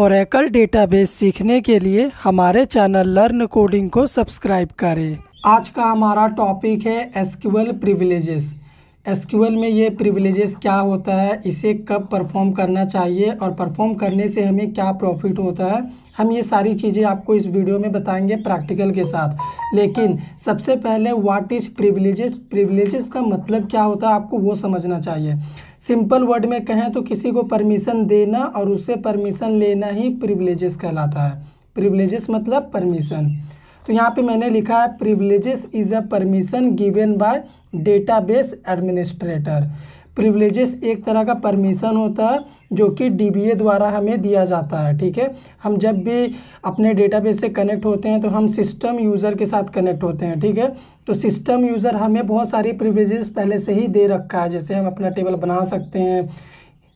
Oracle database सीखने के लिए हमारे चैनल लर्न कोडिंग को सब्सक्राइब करें आज का हमारा टॉपिक है एसक्यूएल प्रिविलेजेस एसक्यूएल में ये प्रिविलेजेस क्या होता है इसे कब परफॉर्म करना चाहिए और परफॉर्म करने से हमें क्या प्रॉफिट होता है हम ये सारी चीज़ें आपको इस वीडियो में बताएंगे प्रैक्टिकल के साथ लेकिन सबसे पहले व्हाट इज़ प्रिविलेजेस प्रिविलेजेस का मतलब क्या होता है आपको वो समझना चाहिए सिंपल वर्ड में कहें तो किसी को परमिशन देना और उससे परमिशन लेना ही प्रिवलेजेस कहलाता है प्रिवलेजेस मतलब परमिशन तो यहाँ पे मैंने लिखा है privileges is a permission given by database administrator privileges एक तरह का परमिशन होता है जो कि डी द्वारा हमें दिया जाता है ठीक है हम जब भी अपने डेटाबेस से कनेक्ट होते हैं तो हम सिस्टम यूज़र के साथ कनेक्ट होते हैं ठीक है तो सिस्टम यूज़र हमें बहुत सारी प्रिवेज पहले से ही दे रखा है जैसे हम अपना टेबल बना सकते हैं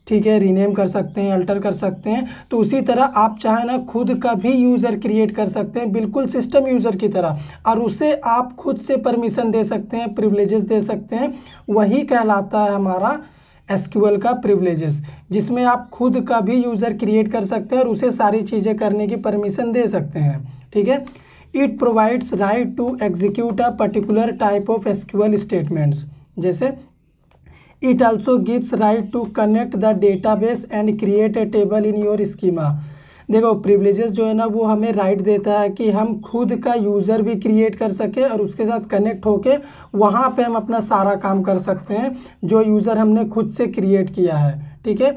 ठीक है रीनेम कर सकते हैं अल्टर कर सकते हैं तो उसी तरह आप चाहे ना खुद का भी यूज़र क्रिएट कर सकते हैं बिल्कुल सिस्टम यूज़र की तरह और उसे आप खुद से परमिशन दे सकते हैं प्रिवलेजेस दे सकते हैं वही कहलाता है हमारा एसक्यूएल का प्रिवलेजेस जिसमें आप खुद का भी यूज़र क्रिएट कर सकते हैं और उसे सारी चीज़ें करने की परमिशन दे सकते हैं ठीक है it provides right to execute a particular type of SQL statements जैसे also gives right to connect the database and create a table in your schema देखो प्रिवलेजेस जो है ना वो हमें राइट देता है कि हम खुद का यूज़र भी क्रिएट कर सके और उसके साथ कनेक्ट होके वहाँ पे हम अपना सारा काम कर सकते हैं जो यूज़र हमने खुद से क्रिएट किया है ठीक है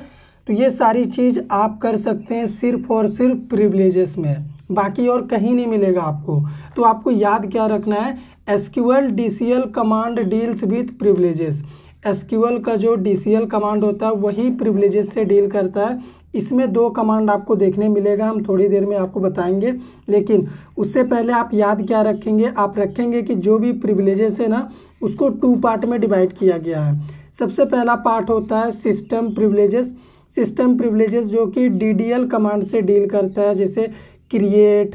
तो ये सारी चीज़ आप कर सकते हैं सिर्फ और सिर्फ प्रिविलेजेस में बाकी और कहीं नहीं मिलेगा आपको तो आपको याद क्या रखना है SQL L command deals with privileges SQL का जो एल कमांड होता है वही प्रिवलेजेस से डील करता है इसमें दो कमांड आपको देखने मिलेगा हम थोड़ी देर में आपको बताएंगे लेकिन उससे पहले आप याद क्या रखेंगे आप रखेंगे कि जो भी प्रिविलेजेस है ना उसको टू पार्ट में डिवाइड किया गया है सबसे पहला पार्ट होता है सिस्टम प्रिविलेजेस सिस्टम प्रिविलेजेस जो कि डी कमांड से डील करता है जैसे क्रिएट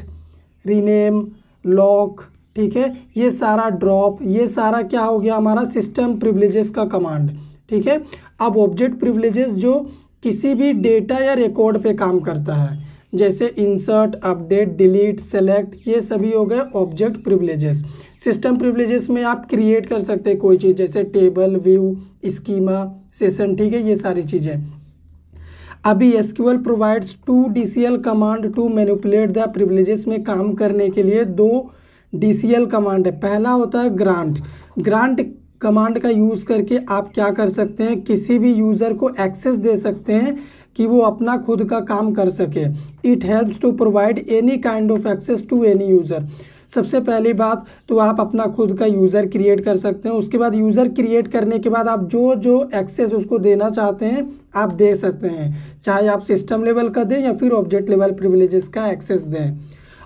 रीनेम लॉक ठीक है ये सारा ड्रॉप ये सारा क्या हो गया हमारा सिस्टम प्रिविलेजेस का कमांड ठीक है अब ऑब्जेक्ट प्रिविलेजेस जो किसी भी डेटा या रिकॉर्ड पे काम करता है जैसे इंसर्ट अपडेट डिलीट सेलेक्ट ये सभी हो गए ऑब्जेक्ट प्रिविलेजेस सिस्टम प्रिविलेजेस में आप क्रिएट कर सकते हैं कोई चीज़ जैसे टेबल व्यू स्कीमा सेशन ठीक है ये सारी चीज़ें अभी S Q L provides to D C L command to manipulate the privileges में काम करने के लिए दो डी सी एल कमांड है पहला होता है ग्रांट ग्रांट कमांड का यूज़ करके आप क्या कर सकते हैं किसी भी यूज़र को एक्सेस दे सकते हैं कि वो अपना खुद का काम कर सके it helps to provide any kind of access to any user सबसे पहली बात तो आप अपना खुद का यूज़र क्रिएट कर सकते हैं उसके बाद यूज़र क्रिएट करने के बाद आप जो जो एक्सेस उसको देना चाहते हैं आप दे सकते हैं चाहे आप सिस्टम लेवल का दें या फिर ऑब्जेक्ट लेवल प्रिविलेजेस का एक्सेस दें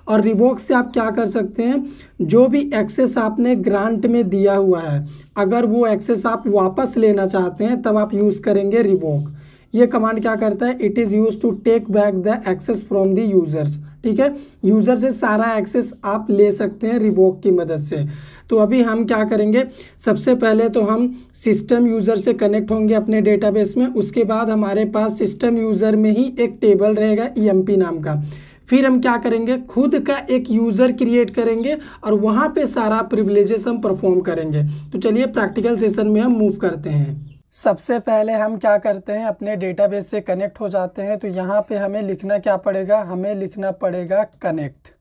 और रिवोक से आप क्या कर सकते हैं जो भी एक्सेस आपने ग्रांट में दिया हुआ है अगर वो एक्सेस आप वापस लेना चाहते हैं तब आप यूज़ करेंगे रिवोक ये कमांड क्या करता है it is use to take back the access from the users ठीक है यूज़र से सारा एक्सेस आप ले सकते हैं रिवोक की मदद से तो अभी हम क्या करेंगे सबसे पहले तो हम सिस्टम यूज़र से कनेक्ट होंगे अपने डेटाबेस में उसके बाद हमारे पास सिस्टम यूज़र में ही एक टेबल रहेगा ई e नाम का फिर हम क्या करेंगे खुद का एक यूज़र क्रिएट करेंगे और वहां पे सारा प्रिविलेजेस हम परफॉर्म करेंगे तो चलिए प्रैक्टिकल सेशन में हम मूव करते हैं सबसे पहले हम क्या करते हैं अपने डेटाबेस से कनेक्ट हो जाते हैं तो यहाँ पे हमें लिखना क्या पड़ेगा हमें लिखना पड़ेगा कनेक्ट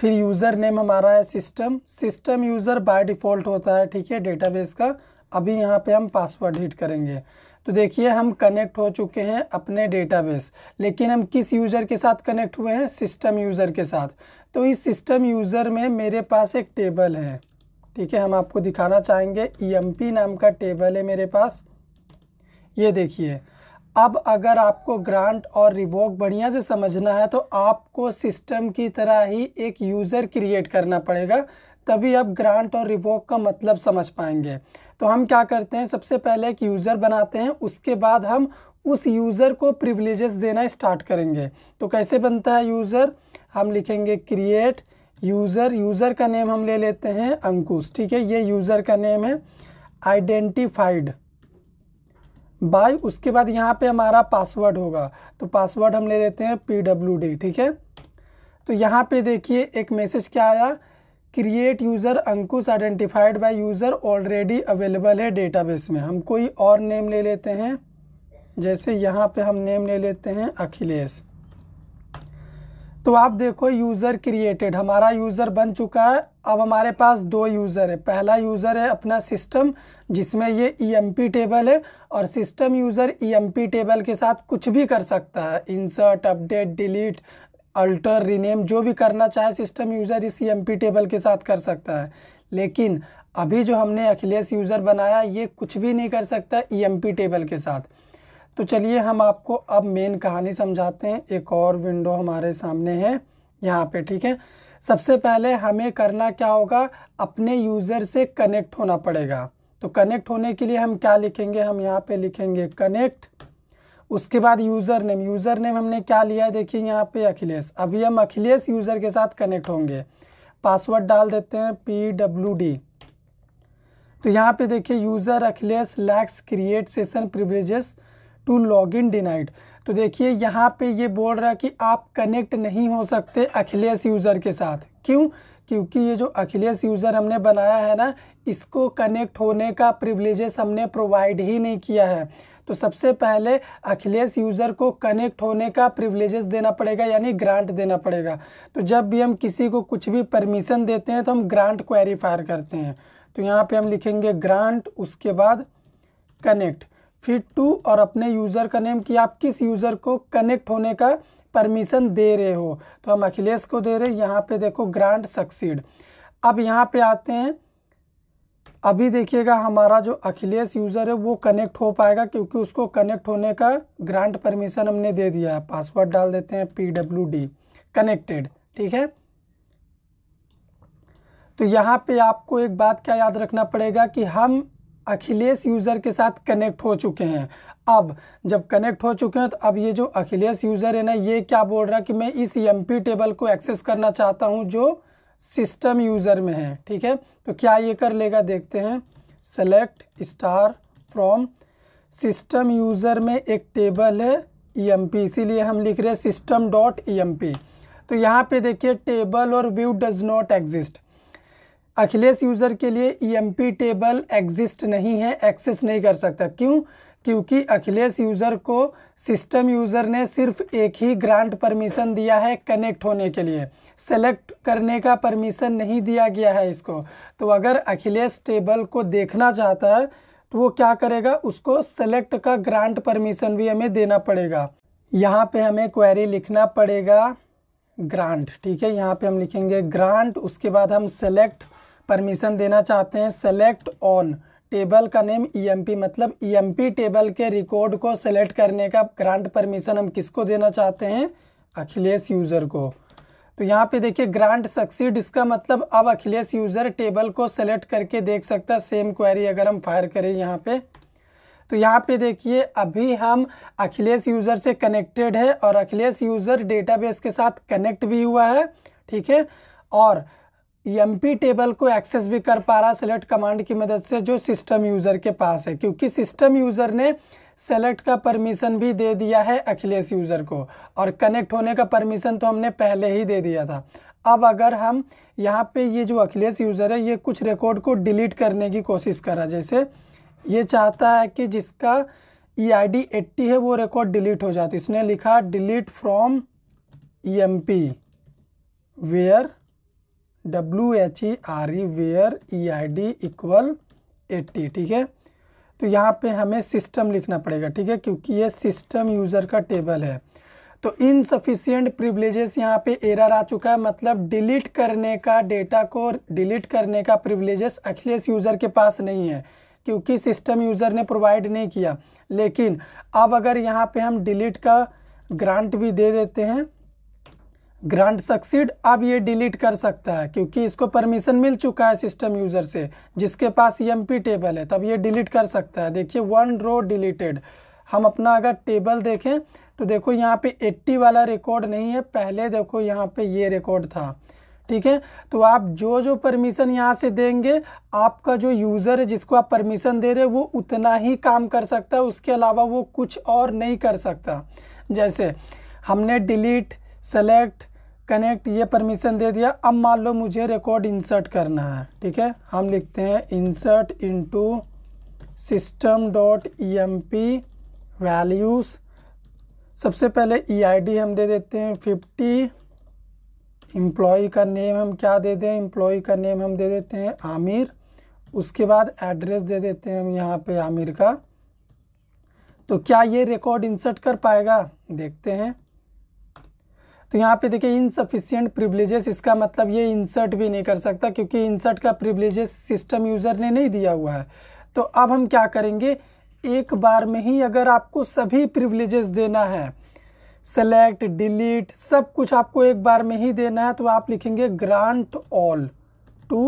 फिर यूज़र नेम हमारा है system system user by default होता है ठीक है डेटाबेस का अभी यहाँ पे हम पासवर्ड हिट करेंगे तो देखिए हम कनेक्ट हो चुके हैं अपने डेटाबेस लेकिन हम किस यूज़र के साथ कनेक्ट हुए हैं सिस्टम यूज़र के साथ तो इस सिस्टम यूज़र में मेरे पास एक टेबल है ठीक है हम आपको दिखाना चाहेंगे ई e नाम का टेबल है मेरे पास ये देखिए अब अगर आपको ग्रांट और रिवोक बढ़िया से समझना है तो आपको सिस्टम की तरह ही एक यूज़र क्रिएट करना पड़ेगा तभी आप ग्रांट और रिवोक का मतलब समझ पाएंगे तो हम क्या करते हैं सबसे पहले एक यूज़र बनाते हैं उसके बाद हम उस यूज़र को प्रिविलेजेस देना स्टार्ट करेंगे तो कैसे बनता है यूज़र हम लिखेंगे क्रिएट यूज़र यूज़र का नेम हम ले लेते हैं अंकुश ठीक है ये यूज़र का नेम है आइडेंटिफाइड बाय उसके बाद यहाँ पे हमारा पासवर्ड होगा तो पासवर्ड हम ले लेते हैं पी डब्ल्यू डी ठीक है तो यहाँ पे देखिए एक मैसेज क्या आया create user Ankush identified by user already available है डेटाबेस में हम कोई और नेम ले लेते हैं जैसे यहाँ पे हम नेम ले लेते हैं अखिलेश तो आप देखो यूज़र क्रिएटेड हमारा यूज़र बन चुका है अब हमारे पास दो यूज़र है पहला यूज़र है अपना सिस्टम जिसमें ये ई e टेबल है और सिस्टम यूज़र ई टेबल के साथ कुछ भी कर सकता है insert update delete alter rename जो भी करना चाहे सिस्टम यूज़र इस एम टेबल के साथ कर सकता है लेकिन अभी जो हमने अखिलेश यूज़र बनाया ये कुछ भी नहीं कर सकता ई e टेबल के साथ तो चलिए हम आपको अब मेन कहानी समझाते हैं एक और विंडो हमारे सामने है यहाँ पे ठीक है सबसे पहले हमें करना क्या होगा अपने यूज़र से कनेक्ट होना पड़ेगा तो कनेक्ट होने के लिए हम क्या लिखेंगे हम यहाँ पे लिखेंगे कनेक्ट उसके बाद यूज़र नेम यूज़र नेम हमने क्या लिया है देखिए यहाँ पे अखिलेश अभी हम अखिलेश यूज़र के साथ कनेक्ट होंगे पासवर्ड डाल देते हैं पी डब्ल्यू डी तो यहाँ पे देखिए user Akhilesh lacks create session privileges to log in denied तो देखिए यहाँ पे ये बोल रहा है कि आप कनेक्ट नहीं हो सकते अखिलेश यूज़र के साथ क्यों क्योंकि ये जो अखिलेश यूज़र हमने बनाया है ना इसको कनेक्ट होने का प्रिवलेजेस हमने प्रोवाइड ही नहीं किया है तो सबसे पहले अखिलेश यूज़र को कनेक्ट होने का प्रिवलेजेस देना पड़ेगा यानी ग्रांट देना पड़ेगा तो जब भी हम किसी को कुछ भी परमिशन देते हैं तो हम ग्रांट क्वेरीफायर करते हैं तो यहाँ पे हम लिखेंगे ग्रांट उसके बाद कनेक्ट फिर टू और अपने यूज़र का नेम कि आप किस यूज़र को कनेक्ट होने का परमिशन दे रहे हो तो हम अखिलेश को दे रहे हैं यहाँ पे देखो ग्रांट सक्सीड अब यहाँ पे आते हैं अभी देखिएगा हमारा जो अखिलेश यूज़र है वो कनेक्ट हो पाएगा क्योंकि उसको कनेक्ट होने का ग्रांट परमिशन हमने दे दिया है पासवर्ड डाल देते हैं पी डब्ल्यू डी कनेक्टेड ठीक है तो यहाँ पे आपको एक बात क्या याद रखना पड़ेगा कि हम अखिलेश यूज़र के साथ कनेक्ट हो चुके हैं अब जब कनेक्ट हो चुके हैं तो अब ये जो अखिलेश यूज़र है ना ये क्या बोल रहा है कि मैं इस एम टेबल को एक्सेस करना चाहता हूँ जो सिस्टम यूज़र में है ठीक है तो क्या ये कर लेगा देखते हैं select star from system user में एक टेबल है ई एम पी इसीलिए हम लिख रहे हैं system dot E M P तो यहाँ पे देखिए टेबल और view does not exist Akhilesh user के लिए E M P table exist नहीं है एक्सेस नहीं कर सकता क्यों क्योंकि अखिलेश यूज़र को सिस्टम यूज़र ने सिर्फ एक ही ग्रांट परमिशन दिया है कनेक्ट होने के लिए सेलेक्ट करने का परमिशन नहीं दिया गया है इसको तो अगर अखिलेश टेबल को देखना चाहता है तो वो क्या करेगा उसको सेलेक्ट का ग्रांट परमिशन भी हमें देना पड़ेगा यहाँ पे हमें क्वेरी लिखना पड़ेगा ग्रांट ठीक है यहाँ पे हम लिखेंगे ग्रांट उसके बाद हम सेलेक्ट परमिशन देना चाहते हैं सेलेक्ट ऑन टेबल का नेम ईएमपी e मतलब ईएमपी e टेबल के रिकॉर्ड को सेलेक्ट करने का ग्रांट परमिशन हम किसको देना चाहते हैं अखिलेश यूज़र को तो यहाँ पे देखिए ग्रांट सक्सीड इसका मतलब अब अखिलेश यूज़र टेबल को सेलेक्ट करके देख सकता है सेम क्वेरी अगर हम फायर करें यहाँ पे तो यहाँ पे देखिए अभी हम अखिलेश यूज़र से कनेक्टेड है और अखिलेश यूज़र डेटाबेस के साथ कनेक्ट भी हुआ है ठीक है और एम पी टेबल को एक्सेस भी कर पा रहा सेलेक्ट कमांड की मदद से जो सिस्टम यूज़र के पास है क्योंकि सिस्टम यूज़र ने सेलेक्ट का परमिशन भी दे दिया है अखिलेश यूज़र को और कनेक्ट होने का परमिशन तो हमने पहले ही दे दिया था अब अगर हम यहाँ पे ये जो अखिलेश यूज़र है ये कुछ रिकॉर्ड को डिलीट करने की कोशिश कर रहा जैसे ये चाहता है कि जिसका ई आई डी एट्टी है वो रिकॉर्ड डिलीट हो जाता इसने लिखा delete from E M P where W H E R E where E I D equal eighty ठीक है तो यहाँ पे हमें सिस्टम लिखना पड़ेगा ठीक है क्योंकि ये सिस्टम यूज़र का टेबल है तो इनसफिशियंट प्रिवलेजेस यहाँ पे एरर आ चुका है मतलब डिलीट करने का डेटा को डिलीट करने का प्रिवलेजेस अखिलेश यूज़र के पास नहीं है क्योंकि सिस्टम यूज़र ने प्रोवाइड नहीं किया लेकिन अब अगर यहाँ पे हम डिलीट का ग्रांट भी दे देते हैं ग्रांड सक्सीड अब ये डिलीट कर सकता है क्योंकि इसको परमिशन मिल चुका है सिस्टम यूज़र से जिसके पास एम e टेबल है तब ये डिलीट कर सकता है देखिए वन रो डिलीटेड हम अपना अगर टेबल देखें तो देखो यहाँ पे 80 वाला रिकॉर्ड नहीं है पहले देखो यहाँ पे ये रिकॉर्ड था ठीक है तो आप जो जो परमिशन यहाँ से देंगे आपका जो यूज़र है जिसको आप परमिशन दे रहे वो उतना ही काम कर सकता है उसके अलावा वो कुछ और नहीं कर सकता जैसे हमने डिलीट सेलेक्ट कनेक्ट ये परमिशन दे दिया अब मान लो मुझे रिकॉर्ड इंसर्ट करना है ठीक है हम लिखते हैं insert into system dot E M P values सबसे पहले ई आई डी हम दे देते हैं फिफ्टी एम्प्लॉ का नेम हम क्या दे दें इम्प्लॉ का नेम हम दे देते हैं आमिर उसके बाद एड्रेस दे देते हैं हम यहाँ पे आमिर का तो क्या ये रिकॉर्ड इंसर्ट कर पाएगा देखते हैं तो यहाँ पे देखिए इनसफिशियंट प्रिवलेजेस इसका मतलब ये इंसर्ट भी नहीं कर सकता क्योंकि इंसर्ट का प्रिवलेजेस सिस्टम यूज़र ने नहीं दिया हुआ है तो अब हम क्या करेंगे एक बार में ही अगर आपको सभी प्रिवलेजेस देना है सेलेक्ट डिलीट सब कुछ आपको एक बार में ही देना है तो आप लिखेंगे ग्रांट ऑल टू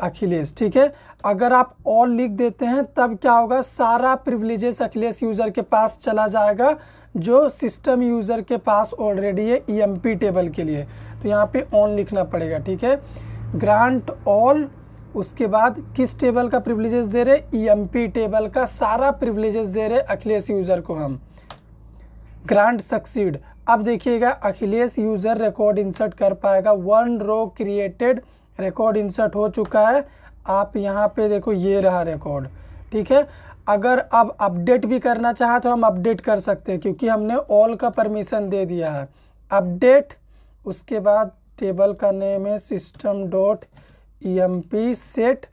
अखिलेश ठीक है अगर आप ऑल लिख देते हैं तब क्या होगा सारा प्रिविलेजेस अखिलेश यूज़र के पास चला जाएगा जो सिस्टम यूज़र के पास ऑलरेडी है ई e टेबल के लिए तो यहाँ पे ऑन लिखना पड़ेगा ठीक है ग्रांट ऑल उसके बाद किस टेबल का प्रिविलेजेस दे रहे ई e टेबल का सारा प्रिविलेजेस दे रहे अखिलेश यूज़र को हम ग्रांट सक्सीड अब देखिएगा अखिलेश यूज़र रिकॉर्ड इंसर्ट कर पाएगा one row created record insert हो चुका है आप यहाँ पे देखो ये रहा रिकॉर्ड ठीक है अगर अब अपडेट भी करना चाहे तो हम अपडेट कर सकते हैं क्योंकि हमने ऑल का परमिशन दे दिया है अपडेट उसके बाद टेबल का नेम है system dot E M P set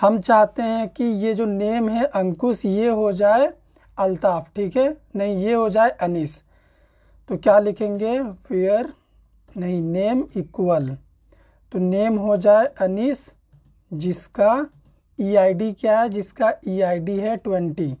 हम चाहते हैं कि ये जो नेम है अंकुश ये हो जाए अल्ताफ ठीक है नहीं ये हो जाए अनिस तो क्या लिखेंगे फेयर नहीं नेम इक्वल तो नेम हो जाए अनीस जिसका ई आई डी क्या है जिसका ई आई डी है ट्वेंटी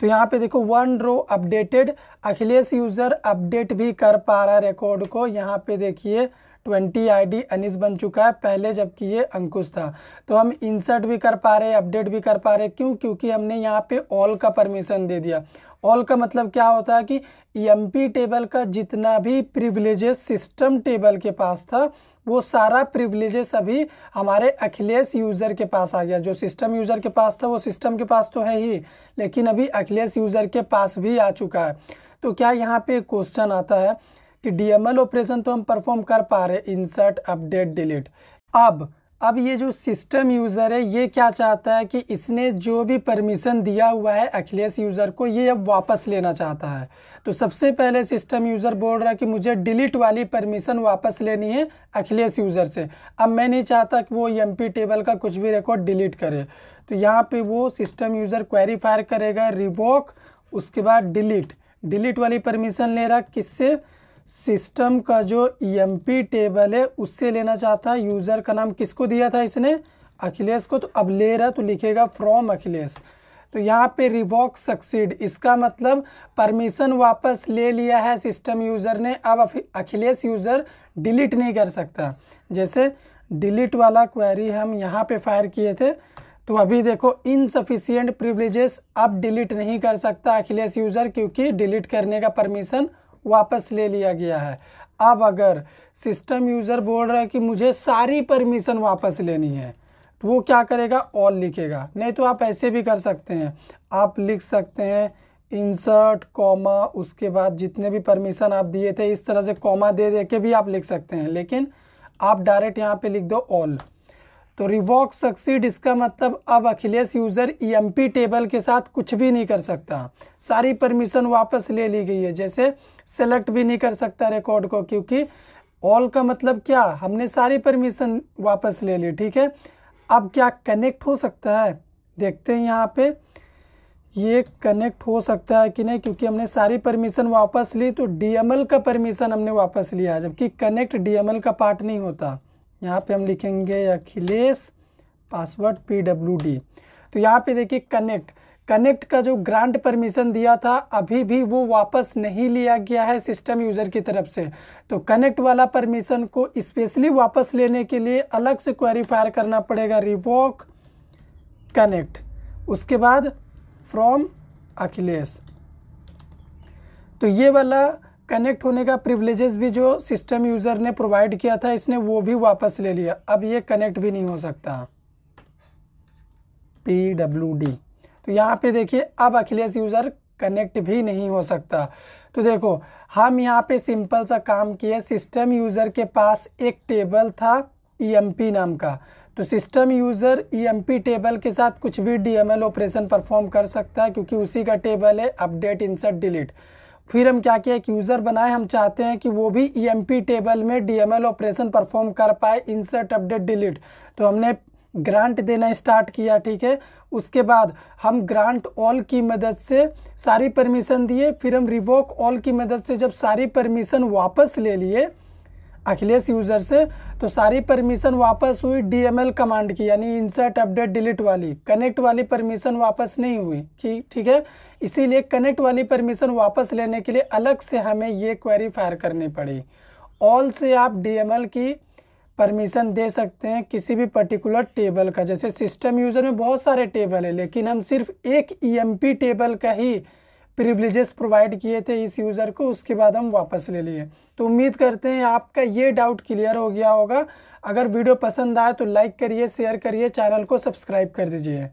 तो यहाँ पे देखो one row updated Akhilesh user update भी कर पा रहा है रिकॉर्ड को यहाँ पे देखिए ट्वेंटी आईडी अनिस बन चुका है पहले जबकि ये अंकुश था तो हम इंसर्ट भी कर पा रहे अपडेट भी कर पा रहे क्यों क्योंकि हमने यहाँ पे ऑल का परमिशन दे दिया ऑल का मतलब क्या होता है कि एम टेबल का जितना भी प्रिविलेजेस सिस्टम टेबल के पास था वो सारा प्रिविलेजेस अभी हमारे अखिलेश यूज़र के पास आ गया जो सिस्टम यूज़र के पास था वो सिस्टम के पास तो है ही लेकिन अभी अखिलेश यूज़र के पास भी आ चुका है तो क्या यहाँ पे क्वेश्चन आता है कि डी ऑपरेशन तो हम परफॉर्म कर पा रहे इंसर्ट अपडेट डिलीट अब अब ये जो सिस्टम यूज़र है ये क्या चाहता है कि इसने जो भी परमिशन दिया हुआ है अखिलेश यूज़र को ये अब वापस लेना चाहता है तो सबसे पहले सिस्टम यूज़र बोल रहा है कि मुझे डिलीट वाली परमिशन वापस लेनी है अखिलेश यूज़र से अब मैं नहीं चाहता कि वो एम टेबल का कुछ भी रिकॉर्ड डिलीट करे तो यहाँ पर वो सिस्टम यूज़र क्वेरीफायर करेगा रिवोक उसके बाद डिलीट डिलीट वाली परमिशन ले रहा किससे सिस्टम का जो ई e टेबल है उससे लेना चाहता है यूज़र का नाम किसको दिया था इसने अखिलेश को तो अब ले रहा तो लिखेगा फ्रॉम अखिलेश तो यहाँ पे रिवॉक सक्सीड इसका मतलब परमिशन वापस ले लिया है सिस्टम यूज़र ने अब अखिलेश यूज़र डिलीट नहीं कर सकता जैसे डिलीट वाला क्वेरी हम यहाँ पे फायर किए थे तो अभी देखो इनसफिशियंट प्रिवलेजेस अब डिलीट नहीं कर सकता अखिलेश यूज़र क्योंकि डिलीट करने का परमिशन वापस ले लिया गया है अब अगर सिस्टम यूज़र बोल रहा है कि मुझे सारी परमिशन वापस लेनी है तो वो क्या करेगा ऑल लिखेगा नहीं तो आप ऐसे भी कर सकते हैं आप लिख सकते हैं इंसर्ट कॉमा उसके बाद जितने भी परमिशन आप दिए थे इस तरह से कॉमा दे दे के भी आप लिख सकते हैं लेकिन आप डायरेक्ट यहाँ पे लिख दो ऑल तो रिवॉक सक्सीड इसका मतलब अब अखिलेश यूज़र ई टेबल के साथ कुछ भी नहीं कर सकता सारी परमिशन वापस ले ली गई है जैसे सेलेक्ट भी नहीं कर सकता रिकॉर्ड को क्योंकि ऑल का मतलब क्या हमने सारी परमिशन वापस ले ली ठीक है अब क्या कनेक्ट हो सकता है देखते हैं यहाँ पे ये कनेक्ट हो सकता है कि नहीं क्योंकि हमने सारी परमिशन वापस ली तो डी का परमिशन हमने वापस लिया जबकि कनेक्ट डी का पार्ट नहीं होता यहाँ पे हम लिखेंगे Akhilesh password P W D तो यहाँ पे देखिए कनेक्ट कनेक्ट का जो ग्रांट परमिशन दिया था अभी भी वो वापस नहीं लिया गया है सिस्टम यूज़र की तरफ से तो कनेक्ट वाला परमिशन को स्पेशली वापस लेने के लिए अलग से क्वेरीफायर करना पड़ेगा रिवॉक कनेक्ट उसके बाद फ्रॉम अखिलेश तो ये वाला कनेक्ट होने का प्रिवलेजेस भी जो सिस्टम यूज़र ने प्रोवाइड किया था इसने वो भी वापस ले लिया अब ये कनेक्ट भी नहीं हो सकता पी डब्ल्यू डी तो यहाँ पे देखिए अब अखिलेश यूज़र कनेक्ट भी नहीं हो सकता तो देखो हम यहाँ पे सिंपल सा काम किए सिस्टम यूज़र के पास एक टेबल था ई e नाम का तो सिस्टम यूज़र ई टेबल के साथ कुछ भी डी ऑपरेशन परफॉर्म कर सकता है क्योंकि उसी का टेबल है अपडेट इंसर्ट डिलीट फिर हम क्या किया एक यूज़र बनाए हम चाहते हैं कि वो भी ई e टेबल में डी ऑपरेशन परफॉर्म कर पाए इंसर्ट अपडेट डिलीट तो हमने ग्रांट देना स्टार्ट किया ठीक है उसके बाद हम ग्रांट ऑल की मदद से सारी परमिशन दिए फिर हम रिवोक ऑल की मदद से जब सारी परमिशन वापस ले लिए अखिलेश यूज़र से तो सारी परमिशन वापस हुई डीएमएल कमांड की यानी इंसर्ट अपडेट डिलीट वाली कनेक्ट वाली परमिशन वापस नहीं हुई कि ठीक है इसीलिए कनेक्ट वाली परमिशन वापस लेने के लिए अलग से हमें ये क्वेरी फायर करनी पड़ी ऑल से आप डीएमएल की परमिशन दे सकते हैं किसी भी पर्टिकुलर टेबल का जैसे सिस्टम यूज़र में बहुत सारे टेबल है लेकिन हम सिर्फ एक पी टेबल का ही प्रिविलेजेस प्रोवाइड किए थे इस यूज़र को उसके बाद हम वापस ले लिए तो उम्मीद करते हैं आपका ये डाउट क्लियर हो गया होगा अगर वीडियो पसंद आए तो लाइक करिए शेयर करिए चैनल को सब्सक्राइब कर दीजिए